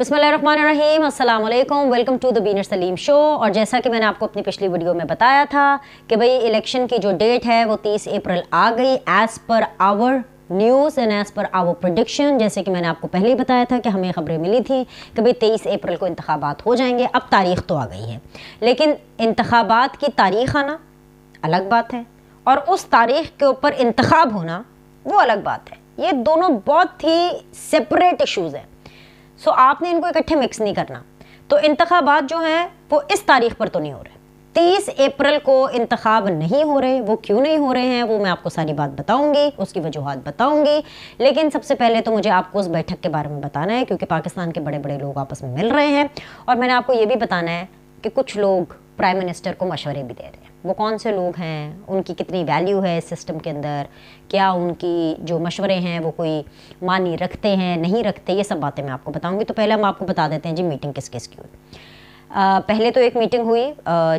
बसमीम अल्लाम welcome to the बीनर सलीम शो और जैसा कि मैंने आपको अपनी पिछली वीडियो में बताया था कि भाई इलेक्शन की जो डेट है वो 30 अप्रैल आ गई as per our news and as per our prediction जैसे कि मैंने आपको पहले ही बताया था कि हमें खबरें मिली थी कि भाई तेईस अप्रैल को इंतबात हो जाएंगे अब तारीख तो आ गई है लेकिन इंतबात की तारीख आना अलग बात है और उस तारीख के ऊपर इंतखब होना वो अलग बात है ये दोनों बहुत ही सेपरेट इशूज़ हैं सो आपने इनको इकट्ठे मिक्स नहीं करना तो इंतबात जो हैं वो इस तारीख पर तो नहीं हो रहे तीस अप्रैल को इंतखब नहीं हो रहे वो क्यों नहीं हो रहे हैं वो मैं आपको सारी बात बताऊंगी उसकी वजूहत बताऊंगी लेकिन सबसे पहले तो मुझे आपको उस बैठक के बारे में बताना है क्योंकि पाकिस्तान के बड़े बड़े लोग आपस में मिल रहे हैं और मैंने आपको ये भी बताना है कि कुछ लोग प्राइम मिनिस्टर को मशवरे भी दे रहे हैं वो कौन से लोग हैं उनकी कितनी वैल्यू है सिस्टम के अंदर क्या उनकी जो मशवरे हैं वो कोई मानी रखते हैं नहीं रखते ये सब बातें मैं आपको बताऊंगी तो पहले हम आपको बता देते हैं जी मीटिंग किस किस की हुई पहले तो एक मीटिंग हुई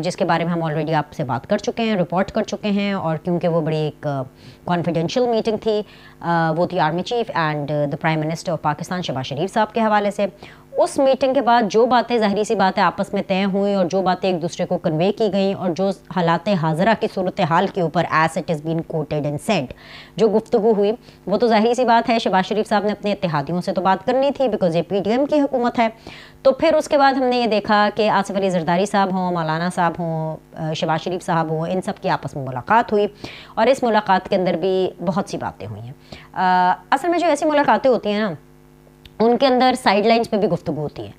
जिसके बारे में हम ऑलरेडी आपसे बात कर चुके हैं रिपोर्ट कर चुके हैं और क्योंकि वो बड़ी एक कॉन्फिडेंशियल मीटिंग थी वो थी army chief and the prime minister of Pakistan Shahbaz Sharif साहब के हवाले से उस मीटिंग के बाद जो बातें जहरी सी बातें आपस में तय हुई और जो बातें एक दूसरे को कन्वे की गई और जो हालात हाजरा की सूरत हाल के ऊपर as it is been quoted and sent जो गुफ्तु हुई वो तो जहरी सी बात है शबाज़ शरीफ साहब ने अपने इतिहादियों से तो बात करनी थी बिकॉज ये पी डी एम की हुकूमत है तो फिर उसके बाद हमने ये देखा कि आसिफ अली जरदारी साहब हों मौलाना साहब हों शबाज शरीफ साहब हों इन सब की आपस में मुलाकात हुई और इस मुलाकात के अंदर भी बहुत सी बातें हुई हैं असल में जो ऐसी मुलाकातें होती हैं ना उनके अंदर साइड लाइन्स पर भी गुफ्तु होती है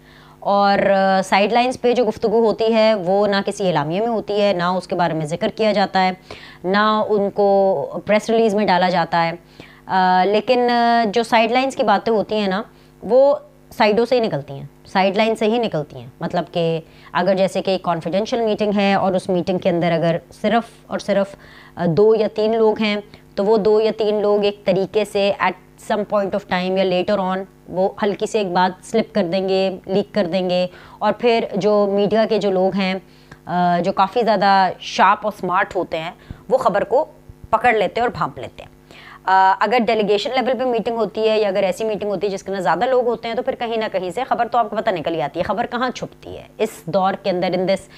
और साइड लाइन्स पर जो गुफ्तु होती है वो ना किसी एलामिये में होती है ना उसके बारे में जिक्र किया जाता है ना उनको प्रेस रिलीज़ में डाला जाता है आ, लेकिन जो साइड लाइन्स की बातें होती हैं ना वो साइडों से ही निकलती हैं साइड लाइन से ही निकलती हैं मतलब कि अगर जैसे कि कॉन्फिडेंशियल मीटिंग है और उस मीटिंग के अंदर अगर सिर्फ और सिर्फ दो या तीन लोग हैं तो वो दो या तीन लोग एक तरीके से at some point of time या लेटर ऑन वो हल्की से एक बात स्लिप कर देंगे लीक कर देंगे और फिर जो मीडिया के जो लोग हैं जो काफ़ी ज़्यादा शार्प और स्मार्ट होते हैं वो ख़बर को पकड़ लेते हैं और भांप लेते हैं अगर डेलीगेशन लेवल पे मीटिंग होती है या अगर ऐसी मीटिंग होती है जिसके अंदर ज़्यादा लोग होते हैं तो फिर कहीं ना कहीं से खबर तो आपको पता निकल आती है खबर कहाँ छुपती है इस दौर के अंदर in this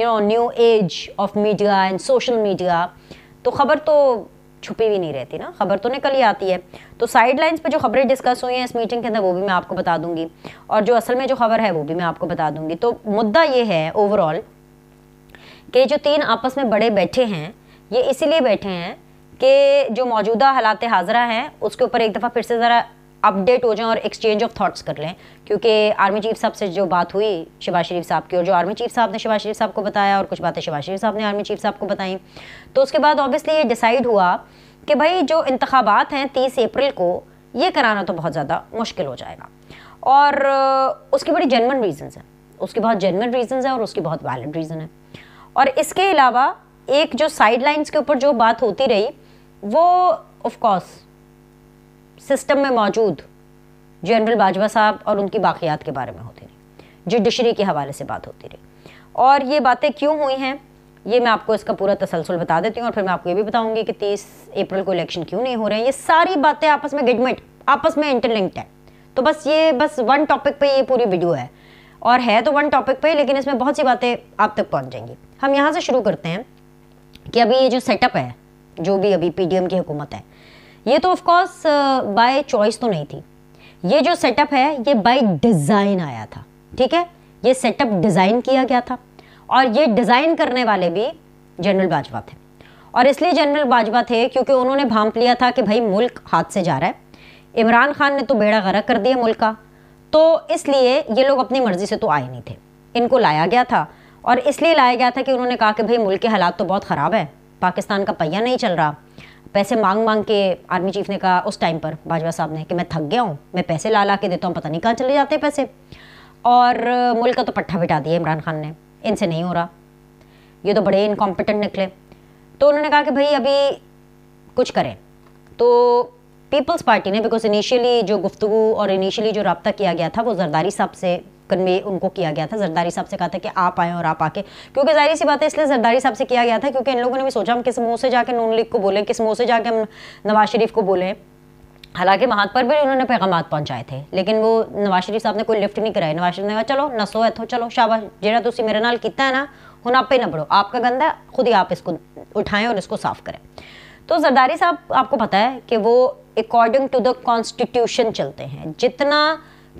you know new age of media and social media तो खबर तो छुपी हुई नहीं रहती ना खबर तो निकल ही आती है तो साइड लाइन्स पर जो खबरें डिस्कस हुई हैं इस मीटिंग के अंदर वो भी मैं आपको बता दूंगी और जो असल में जो खबर है वो भी मैं आपको बता दूंगी तो मुद्दा ये है ओवरऑल कि जो तीन आपस में बड़े बैठे हैं ये इसीलिए बैठे हैं कि जो मौजूदा हालात हाजरा हैं उसके ऊपर एक दफ़ा फिर से ज़रा अपडेट हो जाएं और एक्सचेंज ऑफ थॉट्स कर लें क्योंकि आर्मी चीफ साहब से जो बात हुई शबाज शरीफ साहब की और जो आर्मी चीफ साहब ने शबाज शरीफ साहब को बताया और कुछ बातें शबाज शरीफ साहब ने आर्मी चीफ साहब को बताई तो उसके बाद ऑब्वियसली ये डिसाइड हुआ कि भाई जो इंतबात हैं तीस अप्रैल को ये कराना तो बहुत ज़्यादा मुश्किल हो जाएगा और उसकी बड़ी जेनवन रीजनस हैं उसके बहुत जेनवन रीजन हैं और उसकी बहुत वैलिड रीज़न है और इसके अलावा एक जो साइड लाइन्स के ऊपर जो बात होती रही वो ऑफ कोर्स सिस्टम में मौजूद जनरल बाजवा साहब और उनकी बाक़ियात के बारे में होती रही जुडिशरी के हवाले से बात होती रही और ये बातें क्यों हुई हैं ये मैं आपको इसका पूरा तसलसल बता देती हूँ और फिर मैं आपको ये भी बताऊँगी कि तीस अप्रैल को इलेक्शन क्यों नहीं हो रहे हैं ये सारी बातें आपस में गिडमिट आपस में इंटरलिंक्ड है तो बस ये बस वन टॉपिक पे ये पूरी वीडियो है और है तो वन टॉपिक पे लेकिन इसमें बहुत सी बातें आप तक पहुँच जाएंगी हम यहाँ से शुरू करते हैं कि अभी ये जो सेटअप है जो भी अभी पीडीएम की हुकूमत है ये तो ऑफकोर्स बाय चॉइस तो नहीं थी ये जो सेटअप है ये बाय डिज़ाइन आया था ठीक है ये सेटअप डिज़ाइन किया गया था और ये डिज़ाइन करने वाले भी जनरल बाजवा थे और इसलिए जनरल बाजवा थे क्योंकि उन्होंने भांप लिया था कि भाई मुल्क हाथ से जा रहा है इमरान खान ने तो बेड़ा गरक कर दिया मुल्क का तो इसलिए ये लोग अपनी मर्ज़ी से तो आए नहीं थे इनको लाया गया था और इसलिए लाया गया था कि उन्होंने कहा कि भाई मुल्क के हालात तो बहुत ख़राब है पाकिस्तान का पहिया नहीं चल रहा पैसे हम्म। मांग मांग के आर्मी चीफ ने कहा उस टाइम पर बाजवा साहब ने कि मैं थक गया हूँ मैं पैसे ला ला के देता हूँ पता नहीं कहाँ चले जाते पैसे और मुल्क का तो पट्ठा बिठा दिया इमरान खान ने इनसे नहीं हो रहा ये तो बड़े इनकॉम्पिटेंट निकले तो उन्होंने कहा कि भाई अभी कुछ करें तो पीपल्स पार्टी ने बिकॉज इनिशियली जो गुफ्तु और इनिशियली जो रबता किया गया था वो जरदारी साहब से कन्वे उनको किया गया था जरदारी साहब से कहा था कि आप आए और आप आके क्योंकि जाहिर सी बात है इसलिए जरदारी साहब से किया गया था क्योंकि इन लोगों ने भी सोचा हम किस मुँह से जाके नून लीग को बोले किस मुँह से जाके हम नवाज शरीफ को बोले हालांकि महात पर भी उन्होंने पैगाम पहुंचाए थे लेकिन वो नवाज शरीफ साहब ने कोई लिफ्ट नहीं कराई नवाज शरीफ ने कहा चलो नसो एथो तो चलो शाबाश जेड़ा तुम मेरे नाल किता है ना हूँ आप ही ना बढ़ो आपका गंदा खुद ही आप इसको उठाएं और इसको साफ करें तो जरदारी साहब आपको पता है कि वो अकॉर्डिंग टू द कॉन्स्टिट्यूशन चलते हैं जितना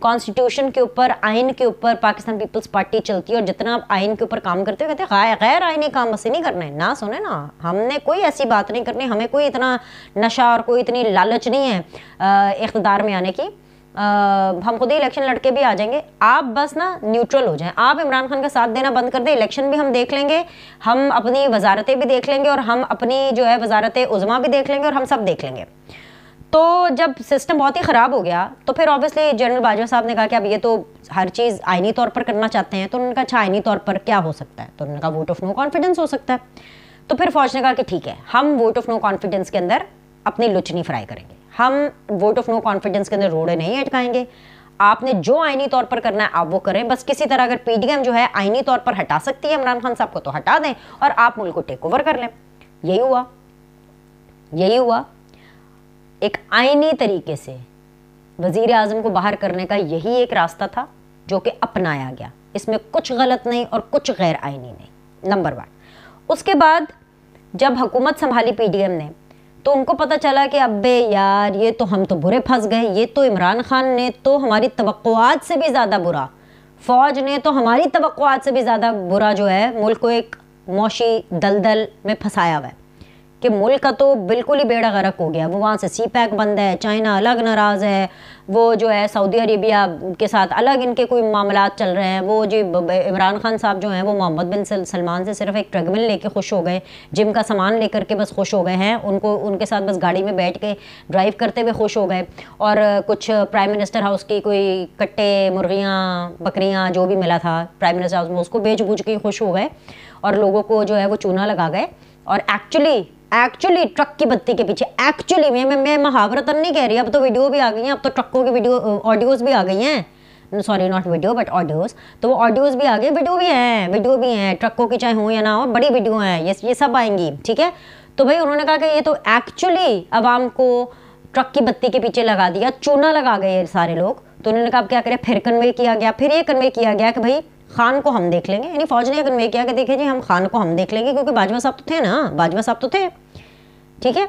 कॉन्स्टिट्यूशन के ऊपर आइन के ऊपर पाकिस्तान पीपल्स पार्टी चलती है और जितना आप आइन के ऊपर काम करते हो कहते हैं गैर आइनी काम ऐसे नहीं करना है ना सुने ना हमने कोई ऐसी बात नहीं करनी हमें कोई इतना नशा और कोई इतनी लालच नहीं है इकतदार में आने की आ, हम खुद ही इलेक्शन लड़के भी आ जाएंगे आप बस ना न्यूट्रल हो जाएं आप इमरान खान का साथ देना बंद कर दें इलेक्शन भी हम देख लेंगे हम अपनी वजारतें भी देख लेंगे और हम अपनी जो है वजारत उज़मा भी देख लेंगे और हम सब देख लेंगे तो जब सिस्टम बहुत ही ख़राब हो गया तो फिर ऑब्वियसली जनरल बाजवा साहब ने कहा कि अब ये तो हर चीज़ आइनी तौर पर करना चाहते हैं तो उन्होंने कहा अच्छा आइनी तौर पर क्या हो सकता है तो उन्होंने कहा वोट ऑफ नो कॉन्फिडेंस हो सकता है तो फिर फौज ने कहा कि ठीक है हम वोट ऑफ नो कॉन्फिडेंस के अंदर अपनी लुचनी फ्राई करेंगे हम वोट ऑफ नो कॉन्फिडेंस के अंदर रोड़े नहीं अटकाएंगे आपने जो आइनी तौर पर करना है आप वो करें बस किसी तरह अगर पीडीएम जो है आइनी तौर पर हटा सकती है इमरान खान साहब को तो हटा दें और आप मुल्क को टेक ओवर कर लें यही हुआ यही हुआ एक आइनी तरीके से वज़ी अजम को बाहर करने का यही एक रास्ता था जो कि अपनाया गया इसमें कुछ गलत नहीं और कुछ गैर आइनी नहीं नंबर वन उसके बाद जब हुकूमत संभाली पीडीएम ने तो उनको पता चला कि अब यार ये तो हम तो बुरे फंस गए ये तो इमरान खान ने तो हमारी तो से भी ज़्यादा बुरा फ़ौज ने तो हमारी तो से भी ज़्यादा बुरा जो है मुल्क को एक मौशी दलदल में फंसाया हुआ है कि मुल्क का तो बिल्कुल ही बेड़ा गरक हो गया वो वहाँ से सी पैक बंद है चाइना अलग नाराज़ है वो जो है सऊदी अरेबिया के साथ अलग इनके कोई मामला चल रहे हैं वो जी इमरान खान साहब जो हैं वो मोहम्मद बिन सलमान से सिर्फ एक ट्रगमिल लेके खुश हो गए जिम का सामान लेकर के बस खुश हो गए हैं उनको उनके साथ बस गाड़ी में बैठ के ड्राइव करते हुए खुश हो गए और कुछ प्राइम मिनिस्टर हाउस की कोई कट्टे मुर्गियाँ बकरियाँ जो भी मिला था प्राइम मिनिस्टर हाउस में उसको बेच बूझ के खुश हो गए और लोगों को जो है वो चूना लगा गए और एक्चुअली एक्चुअली ट्रक की बत्ती के पीछे एक्चुअली मैं मैं मैं महावरतन नहीं कह रही अब तो वीडियो भी आ गई हैं अब तो ट्रकों की वीडियो ऑडियोज़ भी आ गई हैं sorry not video but audios तो वो ऑडियोज भी आ गए वीडियो भी हैं वीडियो भी हैं ट्रकों की चाहे हो या ना हो बड़ी वीडियो हैं ये ये सब आएंगी ठीक है तो भाई उन्होंने कहा कि ये तो एक्चुअली आवाम को ट्रक की बत्ती के पीछे लगा दिया चूना लगा गए सारे लोग तो उन्होंने कहा क्या करें फिर कन्वे किया गया फिर ये कन्वे किया गया कि भाई खान को हम देख लेंगे यानी फौज ने कन्वे किया कि देखिए जी हम खान को हम देख लेंगे क्योंकि बाजवा साहब तो थे ना बाजवा साहब तो थे ठीक है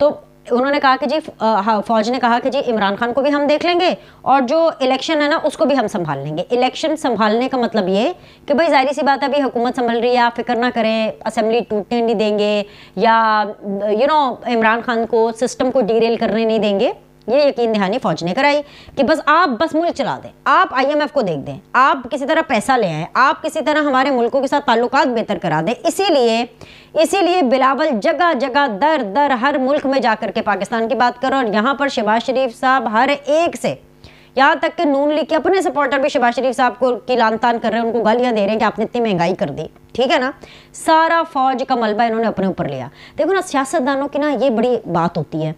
तो उन्होंने कहा कि जी हाँ, फौज ने कहा कि जी इमरान खान को भी हम देख लेंगे और जो इलेक्शन है ना उसको भी हम संभाल लेंगे इलेक्शन संभालने का मतलब ये कि भाई जाहिर सी बात है अभी हुकूमत संभल रही है आप फिक्र ना करें असेंबली टूटने नहीं देंगे या यू नो इमरान खान को सिस्टम को डीरेल करने नहीं देंगे ये यकीन दहानी फौज ने कराई कि बस आप बस मुल्क चला दें आप आईएमएफ को देख दें आप किसी तरह पैसा ले आए आप किसी तरह हमारे मुल्कों के साथ ताल्लुक बेहतर करा दें इसीलिए इसीलिए बिलावल जगह जगह दर दर हर मुल्क में जा के पाकिस्तान की बात करो और यहाँ पर शहबाज शरीफ साहब हर एक से यहाँ तक कि नून लिख के अपने सपोर्टर भी शहबाज शरीफ साहब को की लान तान कर रहे हैं उनको गालियाँ दे रहे हैं कि आपने इतनी महंगाई कर दी ठीक है ना सारा फौज का मलबा इन्होंने अपने ऊपर लिया देखो ना सियासतदानों की ना ये बड़ी बात होती है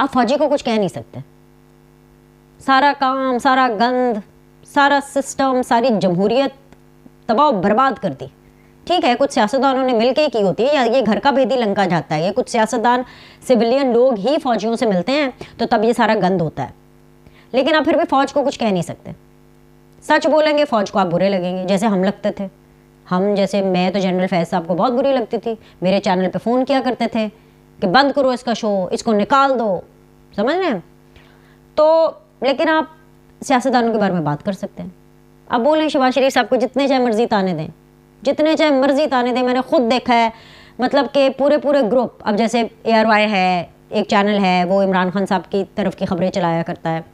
आप फौजी को कुछ कह नहीं सकते सारा काम सारा गंद सारा सिस्टम सारी जमहूरियत तबाह बर्बाद कर दी ठीक है कुछ सियासतदानों ने मिलके की होती है या ये घर का भेदी लंका जाता है ये कुछ सियासतदान सिविलियन लोग ही फौजियों से मिलते हैं तो तब ये सारा गंद होता है लेकिन आप फिर भी फौज को कुछ कह नहीं सकते सच बोलेंगे फौज को आप बुरे लगेंगे जैसे हम लगते थे हम जैसे मैं तो जनरल फैज साहब को बहुत बुरी लगती थी मेरे चैनल पर फ़ोन किया करते थे कि बंद करो इसका शो इसको निकाल दो समझ रहे हैं तो लेकिन आप सियासतदानों के बारे में बात कर सकते हैं आप बोल रहे शबाज शरीफ साहब को जितने चाहे मर्जी ताने दें जितने चाहे मर्जी ताने दें मैंने खुद देखा है मतलब कि पूरे पूरे ग्रुप अब जैसे ए आर वाई है एक चैनल है वो इमरान खान साहब की तरफ की खबरें चलाया करता है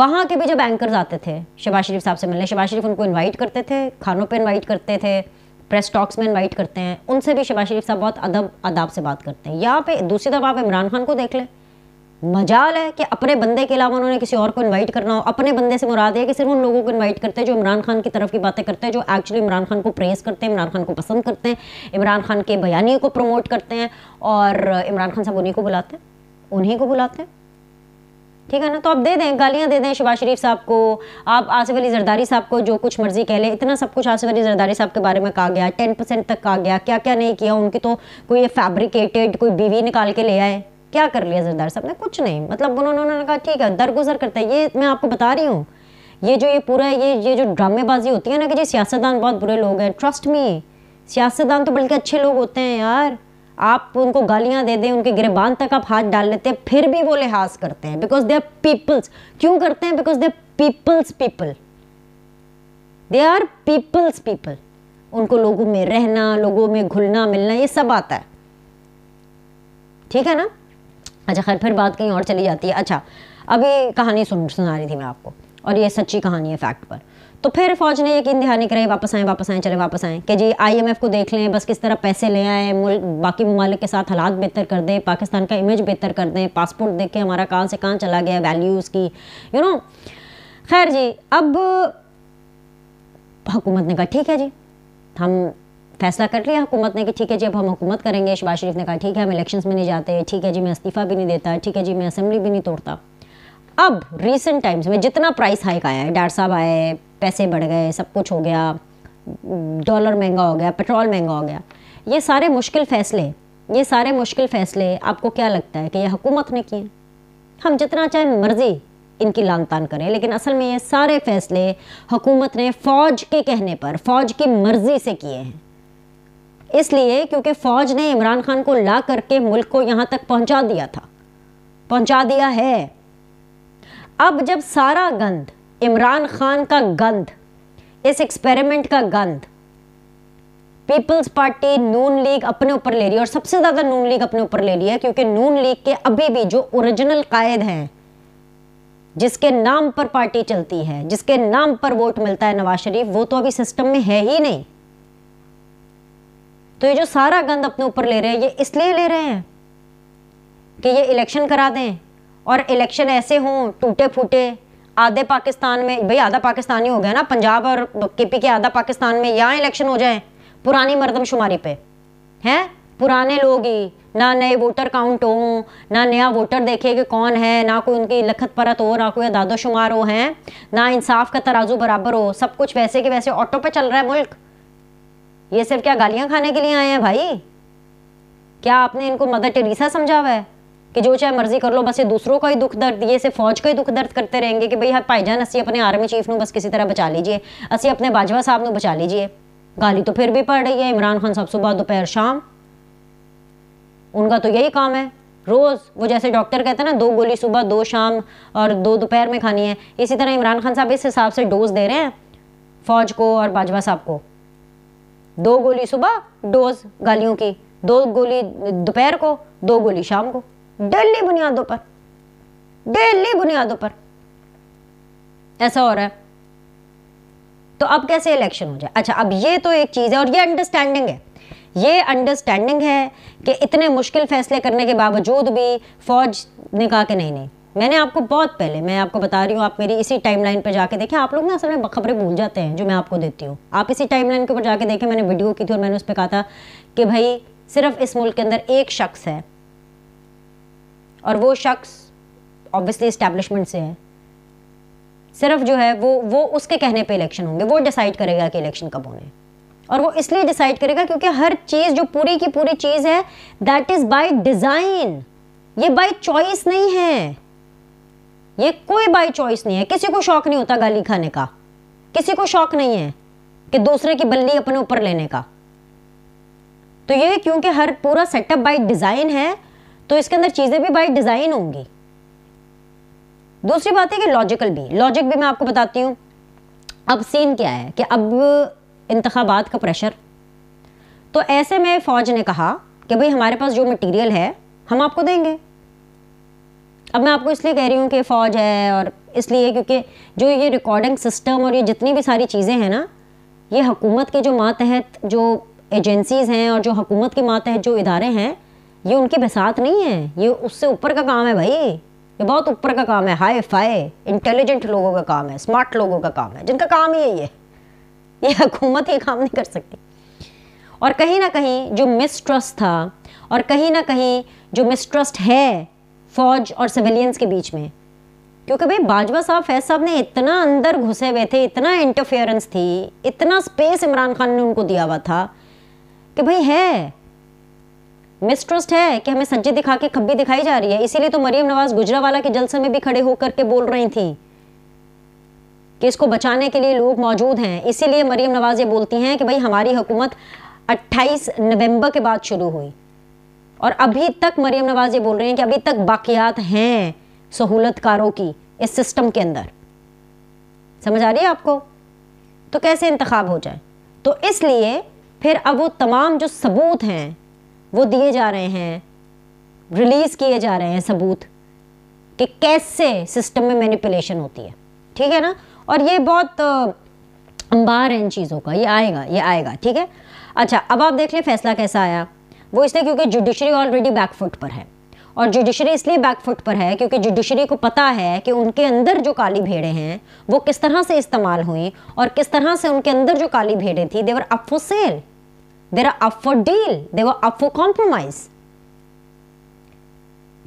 वहाँ के भी जब एंकर्स आते थे शबाज शरीफ साहब से मिलने शबाज शरीफ उनको इन्वाइट करते थे खानों पर इन्वाइट करते थे प्रेस टॉक्स में इनवाइट करते हैं उनसे भी शबाज शरीफ साहब बहुत अदब अदाब से बात करते हैं यहाँ पे दूसरी तरफ आप इमरान खान को देख लें मजाल है कि अपने बंदे के अलावा उन्होंने किसी और को इनवाइट करना हो अपने बंदे से मुराद है कि सिर्फ उन लोगों को इनवाइट करते हैं जो इमरान खान की तरफ की बातें करते हैं जो एक्चुअली इमरान खान को प्रेस करते हैं इमरान खान को पसंद करते हैं इमरान खान के बयानी को प्रमोट करते हैं और इमरान खान साहब उन्हीं को बुलाते हैं उन्हीं को बुलाते हैं ठीक है ना तो आप दे दें गालियाँ दे दें शबाज शरीफ साहब को आप आसिफ अली जरदारी साहब को जो कुछ मर्जी कह लें इतना सब कुछ आसिफ अली जरदारी साहब के बारे में कहा गया टेन परसेंट तक कहा गया क्या क्या नहीं किया उनकी तो कोई ये फैब्रिकेटेड कोई बीवी निकाल के ले आए क्या कर लिया जरदार साहब ने कुछ नहीं मतलब उन्होंने उन्होंने कहा ठीक है दरगुजर करता है ये मैं आपको बता रही हूँ ये जो ये पूरा ये ये जो ड्रामेबाजी होती है ना कि जी सियासतदान बहुत बुरे लोग हैं ट्रस्ट में सियासतदान तो बल्कि अच्छे लोग होते हैं यार आप उनको गालियां दे दें उनके गिरबान तक आप हाथ डाल लेते हैं फिर भी वो लिहाज करते हैं बिकॉज दे आर पीपल्स क्यों करते हैं because they peoples people they are peoples people उनको लोगों में रहना लोगों में घुलना मिलना ये सब आता है ठीक है ना अच्छा खैर फिर बात कहीं और चली जाती है अच्छा अभी कहानी सुन सुना रही थी मैं आपको और ये सच्ची कहानी है फैक्ट पर तो फिर फौज ने यकीन नहीं कराई वापस आए वापस आए चले वापस आएँ कि जी आईएमएफ को देख लें बस किस तरह पैसे ले आए मुल्क बाकी ममालिक के साथ हालात बेहतर कर दें पाकिस्तान का इमेज बेहतर कर दें पासपोर्ट देख के हमारा कहाँ से कहाँ चला गया वैल्यूज़ की यू नो खैर जी अब हुकूमत ने कहा ठीक है जी हम फैसला कर लिया हुकूमत ने कि ठीक है जी अब हम हुकूमत करेंगे शबाज शरीफ ने कहा ठीक है हम इलेक्शन में नहीं जाते ठीक है जी मैं इस्तीफ़ा भी नहीं देता ठीक है जी मैं असम्बली भी नहीं तोड़ता अब रिसेंट टाइम्स में जितना प्राइस हाइक आया है डार साहब आए पैसे बढ़ गए सब कुछ हो गया डॉलर महंगा हो गया पेट्रोल महंगा हो गया ये सारे मुश्किल फ़ैसले ये सारे मुश्किल फ़ैसले आपको क्या लगता है कि ये हुकूमत ने किए हम जितना चाहे मर्ज़ी इनकी लान तान करें लेकिन असल में ये सारे फ़ैसले हुकूमत ने फ़ौज के कहने पर फ़ौज की मर्ज़ी से किए हैं इसलिए क्योंकि फ़ौज ने इमरान खान को ला करके मुल्क को यहाँ तक पहुँचा दिया था पहुँचा दिया है अब जब सारा गंद इमरान खान का गंध इस एक्सपेरिमेंट का गंध पीपल्स पार्टी नून लीग अपने ऊपर ले रही है और सबसे ज़्यादा नून लीग अपने ऊपर ले रही है क्योंकि नून लीग के अभी भी जो ओरिजिनल कायद हैं जिसके नाम पर पार्टी चलती है जिसके नाम पर वोट मिलता है नवाज शरीफ वो तो अभी सिस्टम में है ही नहीं तो ये जो सारा गंद अपने ऊपर ले रहे हैं ये इसलिए ले रहे हैं कि ये इलेक्शन करा दें और इलेक्शन ऐसे हों टूटे फूटे आधे पाकिस्तान में भाई आधा पाकिस्तानी हो गया ना पंजाब और केपी के आधा पाकिस्तान में यहाँ इलेक्शन हो जाए पुरानी मरदमशुमारी पे हैं पुराने लोग ही ना नए वोटर काउंट हो ना नया वोटर देखे कि कौन है ना कोई उनकी लखत परत हो ना कोई दादो शुमार हो हैं ना इंसाफ का तराजू बराबर हो सब कुछ वैसे के वैसे ऑटो पे चल रहा है मुल्क ये सिर्फ क्या गालियां खाने के लिए आए हैं भाई क्या आपने इनको मदर टेरेसा समझा हुआ है कि जो चाहे मर्जी कर लो बस ये दूसरों का ही दुख दर्द ये से फौज का ही दुख दर्द करते रहेंगे कि भाई हाँ भाईजान असी अपने आर्मी चीफ बस किसी तरह बचा लीजिए असी अपने बाजवा साहब न बचा लीजिए गाली तो फिर भी पड़ रही है इमरान खान साहब सुबह दोपहर शाम उनका तो यही काम है रोज़ वो जैसे डॉक्टर कहते हैं ना दो गोली सुबह दो शाम और दो दोपहर में खानी है इसी तरह इमरान खान साहब इस हिसाब से डोज दे रहे हैं फौज को और बाजवा साहब को दो गोली सुबह डोज गालियों की दो गोली दोपहर को दो गोली शाम को डेली बुनियादों पर डेली बुनियादों पर ऐसा हो रहा है तो अब कैसे इलेक्शन हो जाए अच्छा अब ये तो एक चीज़ है और ये अंडरस्टैंडिंग है ये अंडरस्टैंडिंग है कि इतने मुश्किल फैसले करने के बावजूद भी फौज ने कहा कि नहीं नहीं मैंने आपको बहुत पहले मैं आपको बता रही हूँ आप मेरी इसी टाइमलाइन पर जाके देखें आप लोग ना असल में खबरें भूल जाते हैं जो मैं आपको देती हूँ आप इसी टाइमलाइन के ऊपर जाके देखें मैंने वीडियो की थी और मैंने उस पर कहा था कि भाई सिर्फ इस मुल्क के अंदर एक शख्स है और वो शख्स ऑब्वियसली इस्टेब्लिशमेंट से है सिर्फ जो है वो वो उसके कहने पे इलेक्शन होंगे वो डिसाइड करेगा कि इलेक्शन कब होने और वो इसलिए डिसाइड करेगा क्योंकि हर चीज़ जो पूरी की पूरी चीज़ है दैट इज़ बाय डिज़ाइन ये बाय चॉइस नहीं है ये कोई बाय चॉइस नहीं है किसी को शौक नहीं होता गाली खाने का किसी को शौक नहीं है कि दूसरे की बल्ली अपने ऊपर लेने का तो ये क्योंकि हर पूरा सेटअप बाय डिज़ाइन है तो इसके अंदर चीज़ें भी बाई डिज़ाइन होंगी दूसरी बात है कि लॉजिकल भी लॉजिक भी मैं आपको बताती हूँ अब सीन क्या है कि अब इंतबात का प्रेशर तो ऐसे में फ़ौज ने कहा कि भाई हमारे पास जो मटेरियल है हम आपको देंगे अब मैं आपको इसलिए कह रही हूँ कि फ़ौज है और इसलिए क्योंकि जो ये रिकॉर्डिंग सिस्टम और ये जितनी भी सारी चीज़ें हैं ना ये हुकूमत के जो मातहत जो एजेंसीज़ हैं और जो हकूमत के मातहत जो इदारे हैं ये उनकी बसात नहीं है ये उससे ऊपर का काम है भाई ये बहुत ऊपर का काम है हाई फाई इंटेलिजेंट लोगों का काम है स्मार्ट लोगों का काम है जिनका काम ही है ये ये हुकूमत ये काम नहीं कर सकती और कहीं ना कहीं जो मिसट्रस्ट था और कहीं ना कहीं जो मिसट्रस्ट है फौज और सिविलियंस के बीच में क्योंकि भाई बाजवा साहब फैज साहब ने इतना अंदर घुसे हुए थे इतना इंटरफेरेंस थी इतना स्पेस इमरान खान ने उनको दिया हुआ था कि भाई है मिसट्रस्ट है कि हमें सज्जी दिखा के खब्बी दिखाई जा रही है इसीलिए तो मरियम नवाज गुजरावाला के जलसे में भी खड़े होकर के बोल रही थी कि इसको बचाने के लिए लोग मौजूद हैं इसीलिए मरीम नवाज ये बोलती हैं कि भाई हमारी हुकूमत 28 नवंबर के बाद शुरू हुई और अभी तक मरीम नवाज ये बोल रहे हैं कि अभी तक बाकियात हैं सहूलतकारों की इस सिस्टम के अंदर समझ आ रही है आपको तो कैसे इंतखब हो जाए तो इसलिए फिर अब वो तमाम जो सबूत हैं वो दिए जा रहे हैं रिलीज़ किए जा रहे हैं सबूत कि कैसे सिस्टम में मैनिपुलेशन होती है ठीक है ना और ये बहुत अंबार है इन चीज़ों का ये आएगा ये आएगा ठीक है अच्छा अब आप देख लें फैसला कैसा आया वो इसलिए क्योंकि जुडिशरी ऑलरेडी बैकफुट पर है और जुडिशरी इसलिए बैकफुट पर है क्योंकि जुडिशरी को पता है कि उनके अंदर जो काली भेड़े हैं वो किस तरह से इस्तेमाल हुई और किस तरह से उनके अंदर जो काली भेड़े थी they were up for sale they are up for deal they were up for compromise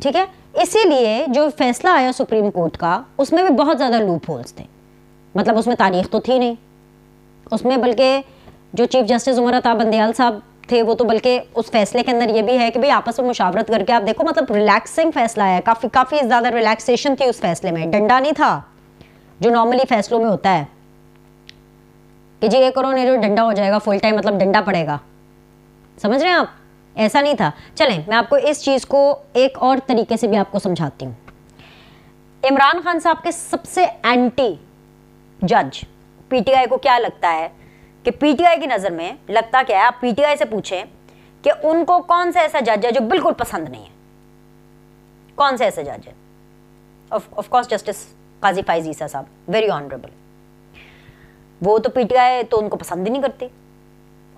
ठीक है इसीलिए जो फैसला आया सुप्रीम कोर्ट का उसमें भी बहुत ज़्यादा लूप होल्स थे मतलब उसमें तारीख तो थी नहीं उसमें बल्कि जो चीफ जस्टिस उमर अता बंदयाल साहब थे वो तो बल्कि उस फैसले के अंदर ये भी है कि भाई आपस में मुशावरत करके आप देखो मतलब रिलैक्सिंग फैसला आया काफ़ी काफ़ी ज़्यादा रिलैक्सेशन थी उस फैसले में डंडा नहीं था जो नॉर्मली फैसलों में होता है कि जी ये करो नहीं तो डंडा हो जाएगा फुल टाइम मतलब डंडा पड़ेगा समझ रहे हैं आप ऐसा नहीं था चलें मैं आपको इस चीज़ को एक और तरीके से भी आपको समझाती हूँ इमरान खान साहब के सबसे एंटी जज पीटीआई को क्या लगता है कि पीटीआई की नज़र में लगता क्या है आप पीटीआई से पूछें कि उनको कौन सा ऐसा जज है जो बिल्कुल पसंद नहीं है कौन सा ऐसा जज है of course justice Qazi Faez Isa साहब वेरी ऑनरेबल वो तो पीटीआई तो उनको पसंद ही नहीं करती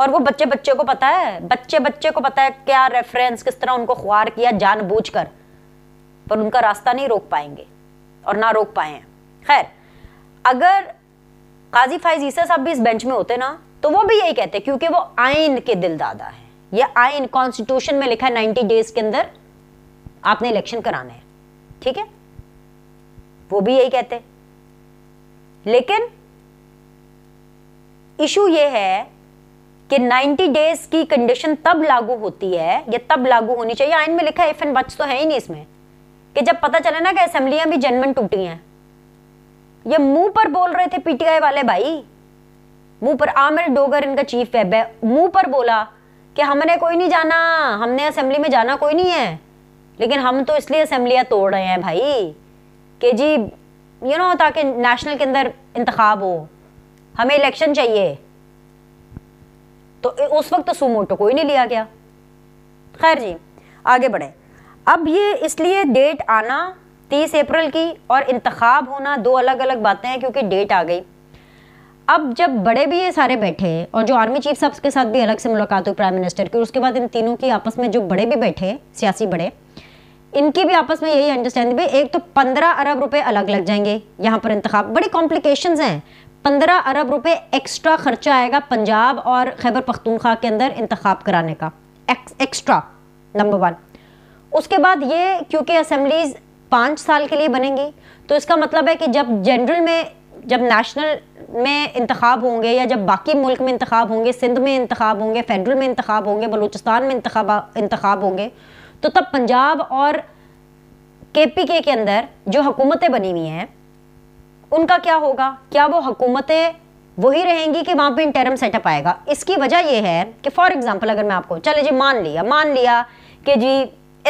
और वो बच्चे बच्चे को पता है बच्चे बच्चे को पता है क्या रेफरेंस किस तरह उनको खुआर किया जानबूझकर पर उनका रास्ता नहीं रोक पाएंगे और ना रोक पाए हैं खैर अगर काजी फाइज ईसा साहब भी इस बेंच में होते ना तो वो भी यही कहते क्योंकि वो आइन के दिल दादा है ये आइन कॉन्स्टिट्यूशन में लिखा है नाइनटी डेज के अंदर आपने इलेक्शन कराना है ठीक है वो भी यही कहते लेकिन इशू ये है कि 90 डेज की कंडीशन तब लागू होती है या तब लागू होनी चाहिए आइन में लिखा है इफ एंड बच तो है ही नहीं इसमें कि जब पता चला ना कि असेंबलियां भी जनमन टूटी हैं ये मुंह पर बोल रहे थे पीटीआई वाले भाई मुंह पर आमिर डोगर इनका चीफ वेब है मुंह पर बोला कि हमने कोई नहीं जाना हमने असेंबली में जाना कोई नहीं है लेकिन हम तो इसलिए असेंबलियां तोड़ रहे हैं भाई कि जी यू you नो know, ताकि नेशनल के अंदर इंतखब हो हमें इलेक्शन चाहिए तो उस वक्त तो सुमोटो तो को ही नहीं लिया गया खैर जी आगे बढ़े अब ये इसलिए डेट आना तीस अप्रैल की और इंतखब होना दो अलग अलग बातें हैं क्योंकि डेट आ गई अब जब बड़े भी ये सारे बैठे हैं और जो आर्मी चीफ साहब के साथ भी अलग से मुलाकात हुई प्राइम मिनिस्टर की उसके बाद इन तीनों की आपस में जो बड़े भी बैठे सियासी बड़े इनकी भी आपस में यही अंडरस्टैंडिंग एक तो पंद्रह अरब रुपए अलग लग जाएंगे यहाँ पर इंतखब बड़ी कॉम्प्लिकेशन हैं पंद्रह अरब रुपए एक्स्ट्रा खर्चा आएगा पंजाब और खैबर पख्तूनख्वा के अंदर इंतखब कराने का एक, एक्स्ट्रा नंबर वन उसके बाद ये क्योंकि असम्बलीज पाँच साल के लिए बनेंगी तो इसका मतलब है कि जब जनरल में जब नेशनल में इंतखब होंगे या जब बाकी मुल्क में इंतखब होंगे सिंध में इंतखब होंगे फेडरल में इंतखब होंगे बलूचिस्तान में इंतखब होंगे तो तब पंजाब और के पी के अंदर जो हुकूमतें बनी हुई हैं उनका क्या होगा क्या वो हकूमतें वही रहेंगी कि वहां पे इंटरम सेटअप आएगा इसकी वजह यह है कि फॉर एग्जांपल अगर मैं आपको चले जी मान लिया मान लिया कि जी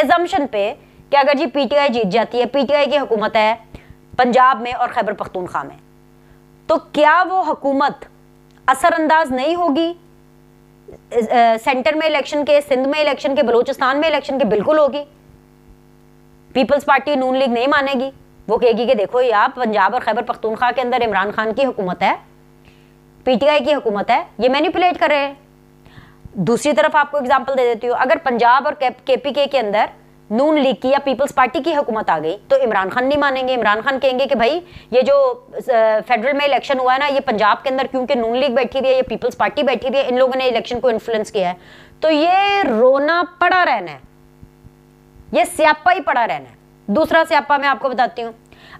एजम्पन पे कि अगर जी पीटीआई जीत जाती है पीटीआई की हुकूमत है पंजाब में और खैबर पख्तूनख्वा में तो क्या वो हकूमत असरअंदाज नहीं होगी सेंटर में इलेक्शन के सिंध में इलेक्शन के बलूचिस्तान में इलेक्शन के बिल्कुल होगी पीपल्स पार्टी नून लीग नहीं मानेगी वो कहेगी कि देखो ये आप पंजाब और खैबर पख्तूनख्वा के अंदर इमरान खान की हुकूमत है पीटीआई की हुकूमत है ये मैनिपुलेट कर रहे हैं दूसरी तरफ आपको एग्जाम्पल दे देती हूँ अगर पंजाब और के पी के अंदर नून लीग की या पीपल्स पार्टी की हुकूमत आ गई तो इमरान खान नहीं मानेंगे इमरान खान कहेंगे कि भाई ये जो फेडरल में इलेक्शन हुआ है ना ये पंजाब के अंदर क्योंकि नून लीग बैठी हुई है ये पीपल्स पार्टी बैठी हुई है इन लोगों ने इलेक्शन को इन्फ्लुएंस किया है तो ये रोना पड़ा रहना है ये स्यापा ही पड़ा रहना है दूसरा स्यापा मैं आपको बताती हूँ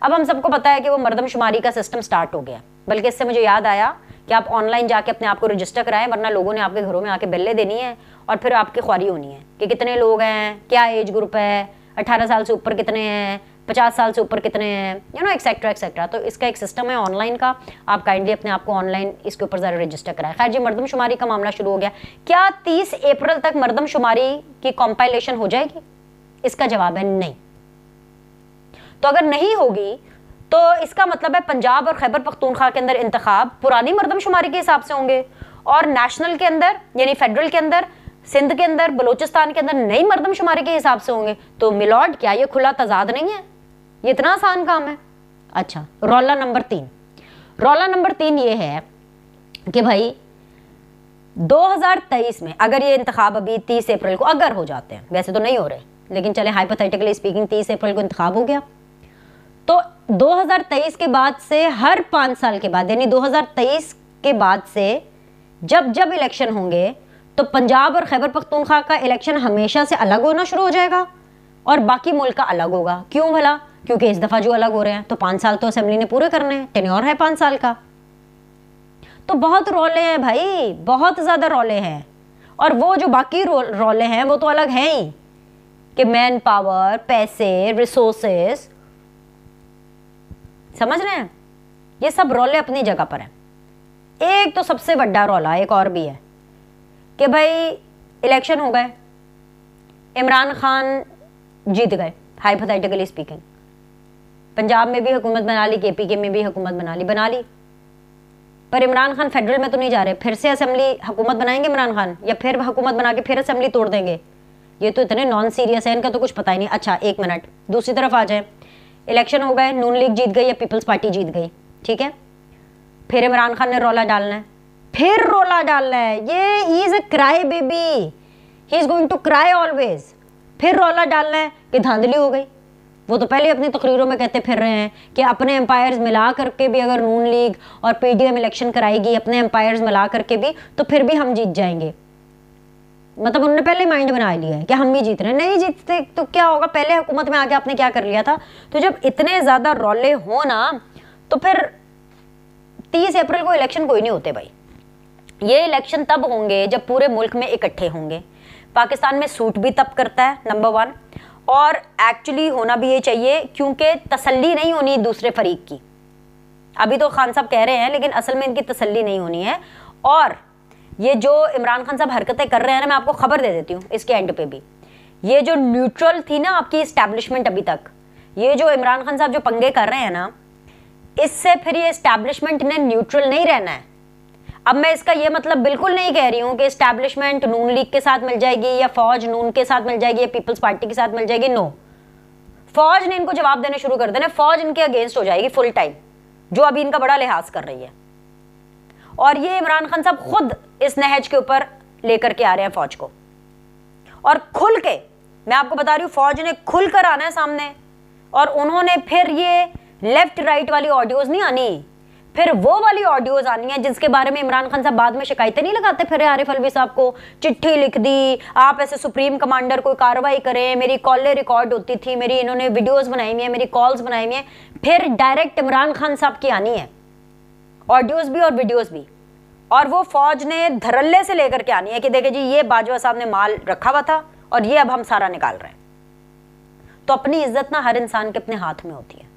अब हम सबको पता है कि वो मरदमशुमारी का सिस्टम स्टार्ट हो गया बल्कि इससे मुझे याद आया कि आप ऑनलाइन जाके अपने आप को रजिस्टर कराएं वरना लोगों ने आपके घरों में आके बिल्ले देनी है और फिर आपकी ख्वारी होनी है कि कितने लोग हैं क्या एज ग्रुप है अठारह साल से ऊपर कितने हैं पचास साल से ऊपर कितने हैं यू नो एक्सेट्रा एक्सेट्रा तो इसका एक सिस्टम है ऑनलाइन का आप काइंडली अपने आप को ऑनलाइन इसके ऊपर ज़रा रजिस्टर कराएं खैर जी मरदमशुमारी का मामला शुरू हो गया क्या तीस अप्रैल तक मरदमशुमारी की कॉम्पाइलेशन हो जाएगी इसका जवाब है नहीं तो अगर नहीं होगी तो इसका मतलब है पंजाब और खैबर पख्तूनख्वा के अंदर इंतखब पुरानी मरदमशुमारी के हिसाब से होंगे और नेशनल के अंदर यानी फेडरल के अंदर सिंध के अंदर बलोचिस्तान के अंदर नई मरदमशुमारी के हिसाब से होंगे तो मिलॉर्ड क्या ये खुला तजाद नहीं है ये इतना आसान काम है अच्छा रौला नंबर तीन रौला नंबर तीन ये है कि भाई 2023 में अगर ये इंतखाब अभी 30 अप्रैल को अगर हो जाते हैं वैसे तो नहीं हो रहे लेकिन चले हाइपोथेटिकली स्पीकिंग 30 अप्रैल को इंतखाब हो गया तो 2023 के बाद से हर पाँच साल के बाद यानी 2023 के बाद से जब जब इलेक्शन होंगे तो पंजाब और खैबर पख्तूनख्वा का इलेक्शन हमेशा से अलग होना शुरू हो जाएगा और बाकी मुल्क का अलग होगा क्यों भला क्योंकि इस दफ़ा जो अलग हो रहे हैं तो पाँच साल तो असम्बली ने पूरे करने हैं टेन्योर है पाँच साल का तो बहुत रोले हैं भाई बहुत ज़्यादा रोले हैं और वो जो बाकी रो, रोले हैं वो तो अलग हैं ही कि मैन पावर पैसे रिसोर्सेस समझ रहे हैं ये सब रोले अपनी जगह पर हैं एक तो सबसे बड़ा रोला एक और भी है कि भाई इलेक्शन हो गए इमरान खान जीत गए हाइपोथेटिकली स्पीकिंग पंजाब में भी हुकूमत बना ली के पी के में भी हुकूमत बना ली बना ली पर इमरान खान फेडरल में तो नहीं जा रहे फिर से असेंबली हुकूमत बनाएंगे इमरान खान या फिर हुकूमत बना के फिर असेंबली तोड़ देंगे ये तो इतने नॉन सीरियस है इनका तो कुछ पता ही नहीं अच्छा एक मिनट दूसरी तरफ आ जाए इलेक्शन हो गए नून लीग जीत गई या पीपल्स पार्टी जीत गई ठीक है फिर इमरान खान ने रोला डालना है फिर रोला डालना है ये is a cry baby he is going to cry always फिर रोला डालना है कि धांधली हो गई वो तो पहले अपनी तकरीरों में कहते फिर रहे हैं कि अपने एम्पायर्स मिला करके भी अगर नून लीग और पीडीएम इलेक्शन कराएगी अपने एम्पायर्स मिला करके भी तो फिर भी हम जीत जाएंगे मतलब उन्होंने पहले माइंड बना लिया है कि हम भी जीत रहे हैं नहीं जीतते तो क्या होगा पहले हुकूमत में आके आपने क्या कर लिया था तो जब इतने ज़्यादा रोले हो ना तो फिर तीस अप्रैल को इलेक्शन कोई नहीं होते भाई ये इलेक्शन तब होंगे जब पूरे मुल्क में इकट्ठे होंगे पाकिस्तान में सूट भी तब करता है नंबर वन और एक्चुअली होना भी ये चाहिए क्योंकि तसल्ली नहीं होनी दूसरे फरीक की अभी तो खान साहब कह रहे हैं लेकिन असल में इनकी तसल्ली नहीं होनी है और ये जो इमरान खान साहब हरकतें कर रहे हैं ना मैं आपको खबर दे देती हूँ इसके एंड पे भी ये जो न्यूट्रल थी ना आपकी इस्टेब्लिशमेंट अभी तक ये जो इमरान खान साहब जो पंगे कर रहे हैं ना इससे फिर ये इस्टेब्लिशमेंट ने न्यूट्रल नहीं रहना है अब मैं इसका ये मतलब बिल्कुल नहीं कह रही हूँ कि इस्टेब्लिशमेंट नून लीग के साथ मिल जाएगी या फौज नून के साथ मिल जाएगी या पीपल्स पार्टी के साथ मिल जाएगी नो फौज ने इनको जवाब देना शुरू कर देना फौज इनके अगेंस्ट हो जाएगी फुल टाइम जो अभी इनका बड़ा लिहाज कर रही है और ये इमरान खान साहब खुद इस नहज के ऊपर लेकर के आ रहे हैं फौज को और खुल के मैं आपको बता रही हूं फौज ने खुल कर आना है सामने और उन्होंने फिर ये लेफ्ट राइट वाली ऑडियोज नहीं आनी फिर वो वाली ऑडियोज आनी है जिसके बारे में इमरान खान साहब बाद में शिकायतें नहीं लगाते फिर आरिफ अलवी साहब को चिट्ठी लिख दी आप ऐसे सुप्रीम कमांडर कोई कार्रवाई करें मेरी कॉलें रिकॉर्ड होती थी मेरी इन्होंने वीडियोज बनाई हुई है मेरी कॉल्स बनाई हुई है फिर डायरेक्ट इमरान खान साहब की आनी है ऑडियोज भी और वीडियोज भी और वो फौज ने धरल्ले से लेकर के आनी है कि देखे जी ये बाजवा साहब ने माल रखा हुआ था और ये अब हम सारा निकाल रहे हैं तो अपनी इज्जत ना हर इंसान के अपने हाथ में होती है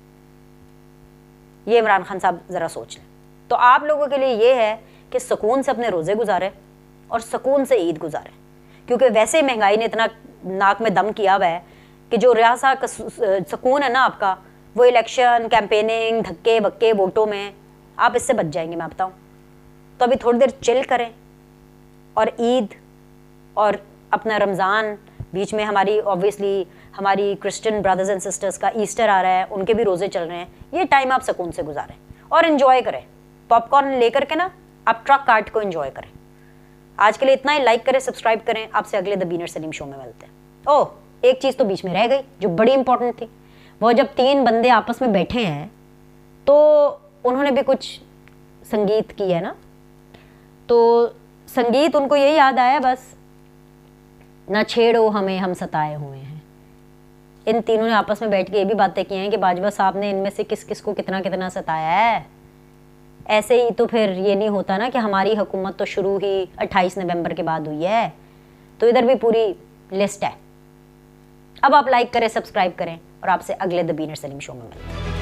ये इमरान खान साहब ज़रा सोच लें तो आप लोगों के लिए ये है कि सुकून से अपने रोज़े गुजारे और सुकून से ईद गुजारे क्योंकि वैसे ही महंगाई ने इतना नाक में दम किया हुआ है कि जो रियासा का सुकून है ना आपका वो इलेक्शन कैंपेनिंग धक्के बक्के वोटों में आप इससे बच जाएंगे मैं बताऊँ तो अभी थोड़ी देर चिल करें और ईद और अपना रमज़ान बीच में हमारी ऑब्वियसली हमारी क्रिश्चियन ब्रदर्स एंड सिस्टर्स का ईस्टर आ रहा है उनके भी रोज़े चल रहे हैं ये टाइम आप सुकून से गुजारें और इन्जॉय करें पॉपकॉर्न लेकर के ना आप ट्रक कार्ट को इन्जॉय करें आज के लिए इतना ही लाइक करें सब्सक्राइब करें आपसे अगले द बीनर सलीम शो में मिलते हैं ओह एक चीज़ तो बीच में रह गई जो बड़ी इंपॉर्टेंट थी वो जब तीन बंदे आपस में बैठे हैं तो उन्होंने भी कुछ संगीत की है ना तो संगीत उनको ये याद आया बस ना छेड़ो हमें हम सताए हुए हैं इन तीनों ने आपस में बैठ के ये भी बातें की हैं कि बाजवा साहब ने इनमें से किस किस को कितना कितना सताया है ऐसे ही तो फिर ये नहीं होता ना कि हमारी हुकूमत तो शुरू ही 28 नवंबर के बाद हुई है तो इधर भी पूरी लिस्ट है अब आप लाइक करें सब्सक्राइब करें और आपसे अगले द बीनर सलीम शो में मिलते हैं